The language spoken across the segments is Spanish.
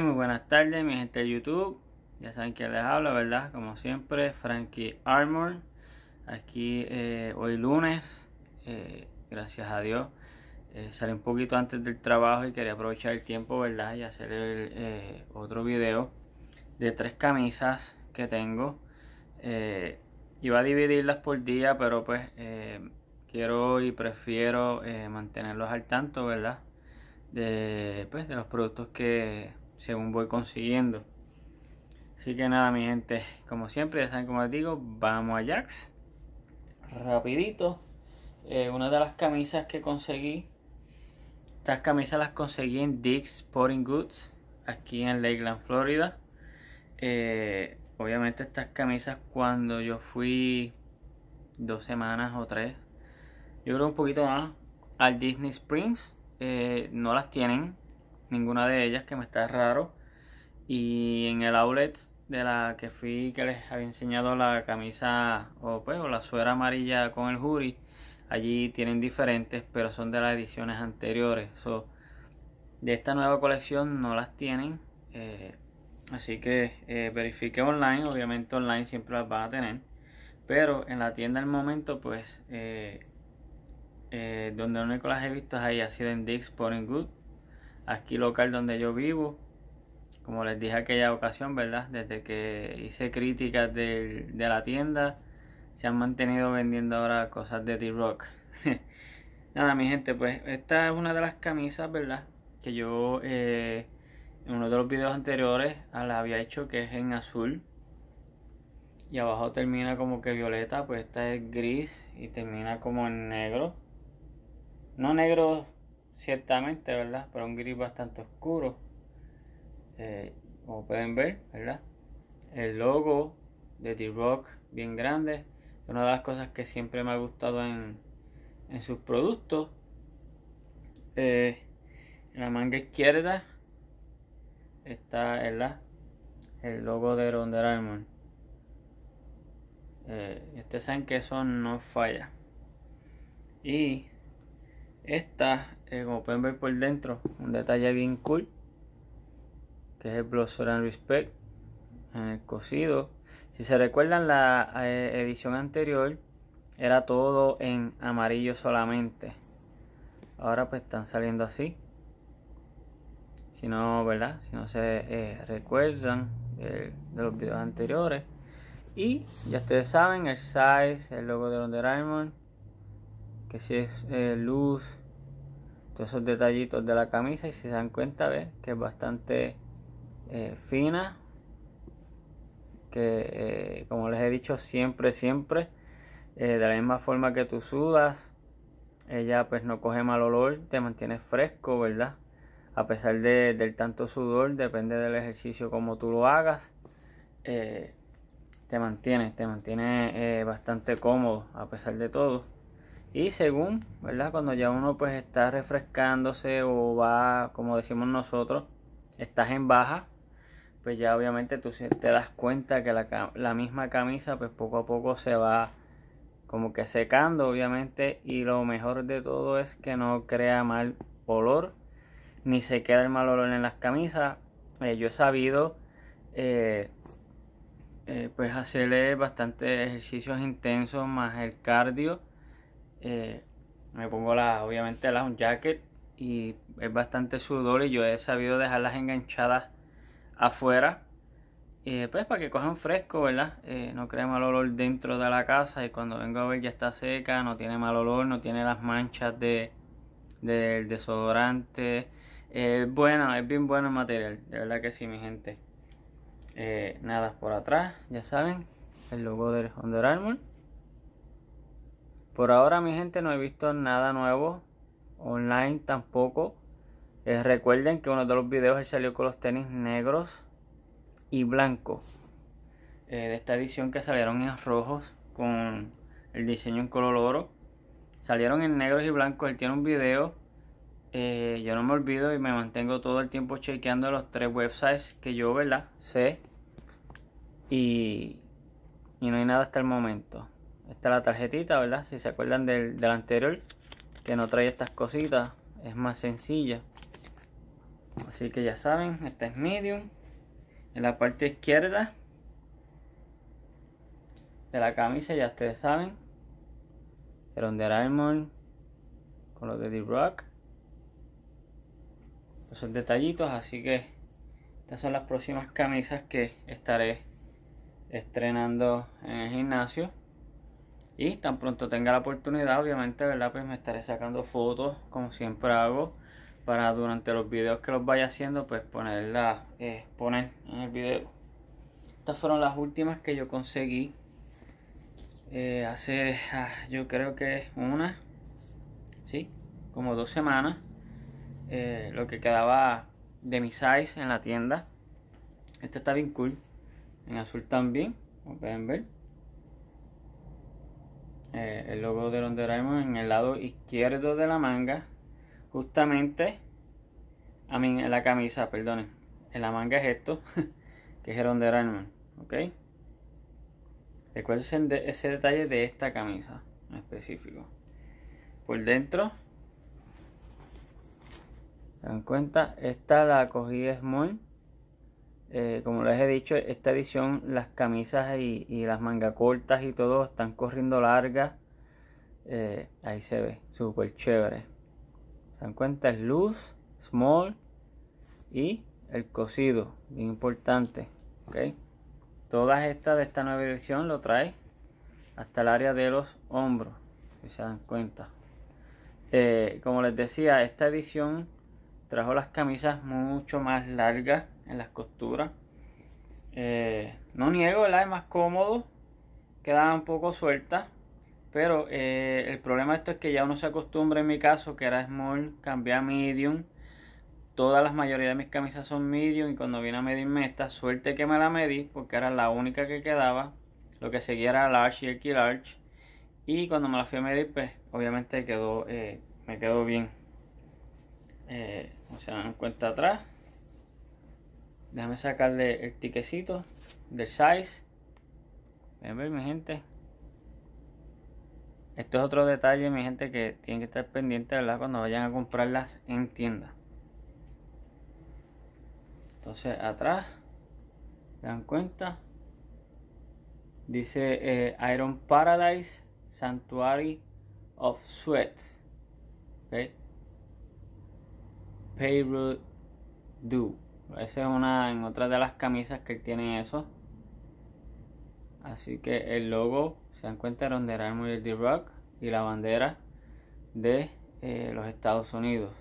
muy buenas tardes, mi gente de YouTube. Ya saben que les hablo, ¿verdad? Como siempre, Frankie Armor. Aquí eh, hoy lunes, eh, gracias a Dios. Eh, salí un poquito antes del trabajo y quería aprovechar el tiempo, ¿verdad? Y hacer el, otro video de tres camisas que tengo. iba a dividirlas por día, pero pues quiero y prefiero mantenerlos al tanto, ¿verdad? De, pues, de los productos que, según voy consiguiendo. Así que nada, mi gente, como siempre, ya saben como les digo, vamos a Jax. Rapidito. Eh, una de las camisas que conseguí, estas camisas las conseguí en Dick's Sporting Goods, aquí en Lakeland, Florida. Eh, obviamente estas camisas cuando yo fui dos semanas o tres, yo creo un poquito más al Disney Springs, eh, no las tienen ninguna de ellas, que me está raro. Y en el outlet de la que fui, que les había enseñado la camisa o, pues, la suera amarilla con el jury, allí tienen diferentes, pero son de las ediciones anteriores. So, de esta nueva colección no las tienen. Eh, así que eh, verifique online, obviamente online siempre las van a tener. Pero en la tienda del momento, pues eh, donde único las he visto ahí, ha sido en Dix Good aquí local donde yo vivo. Como les dije aquella ocasión, ¿verdad? Desde que hice críticas de, de la tienda, se han mantenido vendiendo ahora cosas de D-Rock. Nada, mi gente, pues esta es una de las camisas, ¿verdad? Que yo eh, en uno de los videos anteriores ah, la había hecho, que es en azul. Y abajo termina como que violeta, pues esta es gris y termina como en negro. No negro ciertamente, ¿verdad? Pero un gris bastante oscuro. Eh, como pueden ver, ¿verdad? El logo de D-Rock bien grande. Una de las cosas que siempre me ha gustado en, en sus productos. Eh, en la manga izquierda está el logo de RONDER Armour. Eh, ustedes saben que eso no falla. Y esta eh, como pueden ver por dentro, un detalle bien cool, que es el Blossom and Respect, en el cosido. Si se recuerdan la eh, edición anterior, era todo en amarillo solamente. Ahora pues están saliendo así. Si no, ¿verdad? Si no se eh, recuerdan de, los vídeos anteriores. Y ya ustedes saben, el size, el logo de Under que si es luz, todos esos detallitos de la camisa y si se dan cuenta ve que es bastante eh, fina que eh, como les he dicho siempre siempre eh, de la misma forma que tú sudas ella pues no coge mal olor te mantiene fresco verdad a pesar de, del tanto sudor depende del ejercicio como tú lo hagas te mantiene te mantiene bastante cómodo a pesar de todo y según, ¿verdad? Cuando ya uno pues está refrescándose o va, como decimos nosotros, estás en baja, pues ya obviamente tú te das cuenta que la, misma camisa pues poco a poco se va como que secando obviamente y lo mejor de todo es que no crea mal olor ni se queda el mal olor en las camisas. Eh, yo he sabido eh, eh, pues hacerle bastantes ejercicios intensos más el cardio eh, me pongo la, obviamente la un jacket y es bastante sudor y yo he sabido dejarlas enganchadas afuera. y eh, pues para que cojan fresco, ¿verdad? Eh, no crea mal olor dentro de la casa y cuando vengo a ver ya está seca, no tiene mal olor, no tiene las manchas de, del desodorante. bueno, es bien bueno el material, de verdad que sí, mi gente. nada por atrás, ya saben, el logo del Under Armour. Por ahora mi gente no he visto nada nuevo. Online tampoco. Eh, recuerden que uno de los videos salió con los tenis negros y blancos. Eh, de esta edición que salieron en rojos con el diseño en color oro. Salieron en negros y blancos. Él tiene un video. Eh, yo no me olvido y me mantengo todo el tiempo chequeando los tres websites que yo, ¿verdad? Sé. Y, y no hay nada hasta el momento está la tarjetita, ¿verdad? Si se acuerdan del, anterior, que no trae estas cositas, es más sencilla. Así que ya saben, esta es medium. En la parte izquierda de la camisa, ya ustedes saben, el Under Armour con lo de The rock son detallitos, así que estas son las próximas camisas que estaré estrenando en el gimnasio. Y tan pronto tenga la oportunidad, obviamente, ¿verdad? Pues me estaré sacando fotos, como siempre hago, para durante los videos que los vaya haciendo, pues ponerlas, eh, poner en el video. Estas fueron las últimas que yo conseguí eh, hace, ah, yo creo que una, ¿sí? Como dos semanas. Eh, lo que quedaba de mi size en la tienda. Este está bien cool. En azul también, como pueden ver. Eh, el logo de donde en el lado izquierdo de la manga. Justamente, a mí, en la camisa, perdonen. En la manga es esto, que es el Doraemon, ¿ok? Recuerden de ese detalle de esta camisa en específico. Por dentro, en dan cuenta, esta la cogí es muy eh, como les he dicho, esta edición las camisas y, las mangas cortas y todo están corriendo largas. Eh, ahí se ve, súper chévere. Se dan cuenta, es luz, small y el cosido, bien importante. Todas estas de esta nueva edición lo trae hasta el área de los hombros, si se dan cuenta. Eh, como les decía, esta edición trajo las camisas mucho más largas en las costuras. Eh, no niego, ¿verdad? Es más cómodo, quedaba un poco suelta, pero eh, el problema esto es que ya uno se acostumbra en mi caso que era small, cambié a medium. Todas las mayorías de mis camisas son medium y cuando vine a medirme esta, suerte que me la medí porque era la única que quedaba. Lo que seguía era large y el large. Y cuando me la fui a medir, pues obviamente quedó, eh, me quedó bien. Eh, se dan cuenta atrás. Déjame sacarle el tiquecito del size. Ven, ver mi gente. Esto es otro detalle, mi gente, que tienen que estar pendientes, ¿verdad? Cuando vayan a comprarlas en tienda. Entonces, atrás, ¿se dan cuenta? Dice eh, Iron Paradise Sanctuary of Sweats. ¿Veis? Payroll Do. Esa es una, en otra de las camisas que tiene eso. Así que el logo se encuentra donde era el d Rock y la bandera de eh, los Estados Unidos.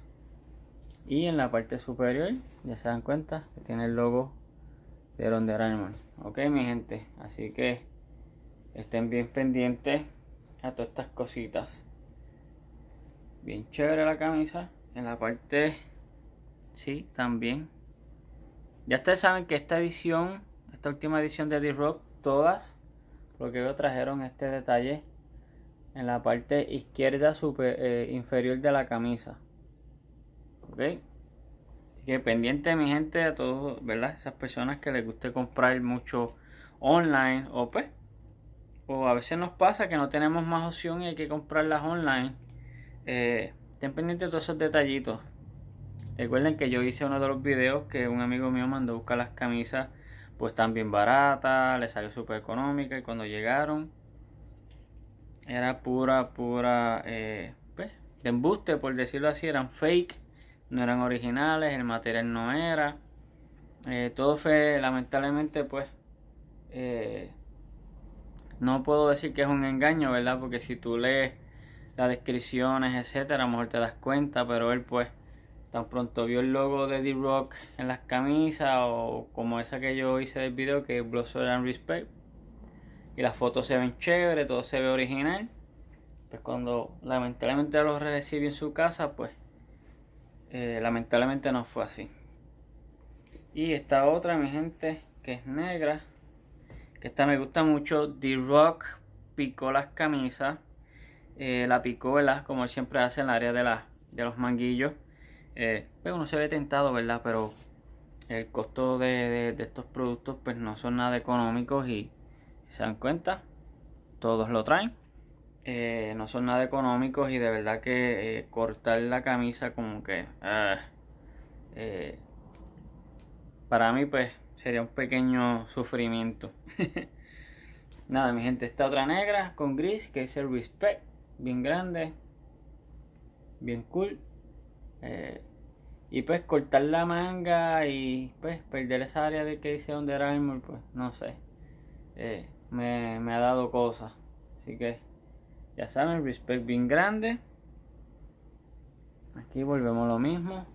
Y en la parte superior, ya se dan cuenta, que tiene el logo de el Armory, Ok, mi gente, así que estén bien pendientes a todas estas cositas. Bien chévere la camisa. En la parte, sí, también ya ustedes saben que esta edición, esta última edición de D-Rock, todas, porque lo que veo, trajeron este detalle en la parte izquierda eh, inferior de la camisa. ¿Ok? Así que pendiente, mi gente, a todos, ¿verdad? Esas personas que les guste comprar mucho online o pues, o a veces nos pasa que no tenemos más opción y hay que comprarlas online. Eh, estén pendientes de todos esos detallitos. Recuerden que yo hice uno de los videos que un amigo mío mandó buscar las camisas, pues están bien baratas, le salió súper económica y cuando llegaron era pura, pura, eh, pues, de embuste por decirlo así, eran fake, no eran originales, el material no era. Eh, todo fue, lamentablemente, pues, eh, no puedo decir que es un engaño, ¿verdad? Porque si tú lees las descripciones, etcétera, a lo mejor te das cuenta, pero él pues tan pronto vio el logo de D-Rock en las camisas o como esa que yo hice del video que es Blossom and Respect y las fotos se ven chévere, todo se ve original pues cuando lamentablemente los recibió en su casa pues eh, lamentablemente no fue así y esta otra mi gente que es negra que esta me gusta mucho D-Rock picó las camisas eh, la picó ¿verdad? como él siempre hace en el área de, la, de los manguillos eh, pues uno se ve tentado, ¿verdad? Pero el costo de, estos productos pues no son nada económicos y si se dan cuenta, todos lo traen. Eh, no son nada económicos y de verdad que eh, cortar la camisa como que... Ah, eh, para mí pues sería un pequeño sufrimiento. Nada, mi gente, esta otra negra con gris que es el Respect, bien grande, bien cool. Y pues cortar la manga y pues perder esa área de que hice Under Armour, pues no sé. Eh, me, ha dado cosas. Así que ya saben, respect bien grande. Aquí volvemos lo mismo.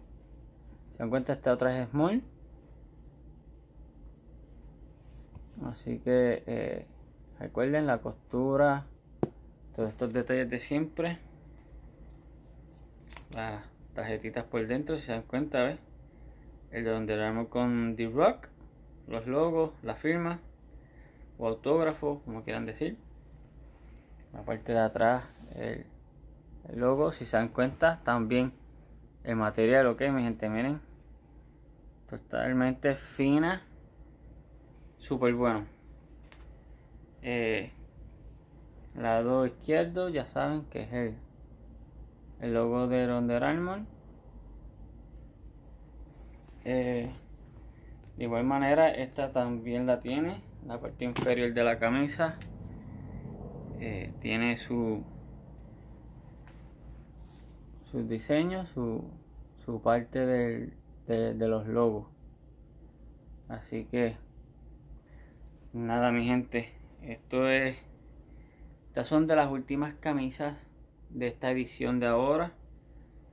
Se encuentra esta otra es small. Así que eh, recuerden la costura, todos estos detalles de siempre. Ah tarjetitas por dentro, si se dan cuenta, El de donde lo con D-Rock, los logos, la firma, o autógrafo, como quieran decir. La parte de atrás, el, logo, si se dan cuenta, también el material, ok, mi gente, miren. Totalmente fina, súper bueno. Eh, lado izquierdo, ya saben que es el el logo de Ronder Armour. Eh, de igual manera, esta también la tiene, la parte inferior de la camisa. Eh, tiene su Su diseño. su, su parte de, de los logos. Así que, nada mi gente, esto es, estas son de las últimas camisas de esta edición de ahora.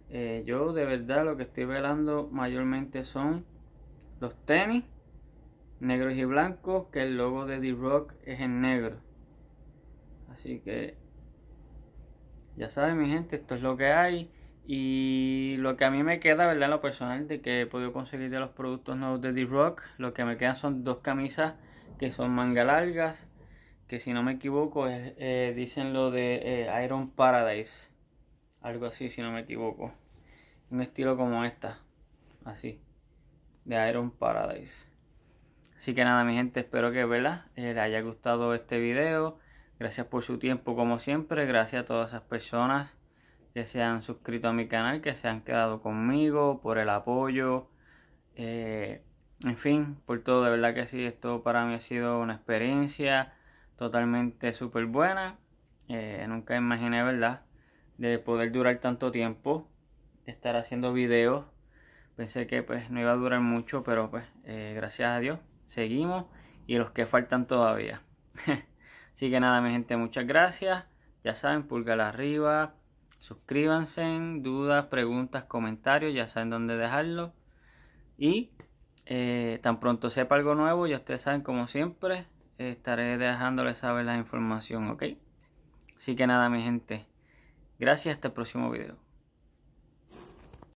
Eh, yo de verdad lo que estoy velando mayormente son los tenis negros y blancos, que el logo de D-Rock es en negro. Así que ya saben mi gente, esto es lo que hay. Y lo que a mí me queda, ¿verdad? lo personal, de que he podido conseguir de los productos nuevos de D-Rock, lo que me quedan son dos camisas que son manga largas que si no me equivoco eh, dicen lo de eh, Iron Paradise, algo así si no me equivoco, un estilo como esta, así, de Iron Paradise. Así que nada mi gente, espero que ¿verdad? Eh, les haya gustado este video, gracias por su tiempo como siempre, gracias a todas esas personas que se han suscrito a mi canal, que se han quedado conmigo, por el apoyo, en fin, por todo, de verdad que sí, esto para mí ha sido una experiencia totalmente súper buena. Eh, nunca imaginé, ¿verdad? De poder durar tanto tiempo, estar haciendo videos. Pensé que pues no iba a durar mucho, pero pues eh, gracias a Dios seguimos y los que faltan todavía. Así que nada, mi gente, muchas gracias. Ya saben, pulgar arriba, suscríbanse, dudas, preguntas, comentarios, ya saben dónde dejarlo. Y eh, tan pronto sepa algo nuevo, ya ustedes saben como siempre, estaré dejándoles saber la información, ¿ok? Así que nada, mi gente. Gracias, hasta el próximo video.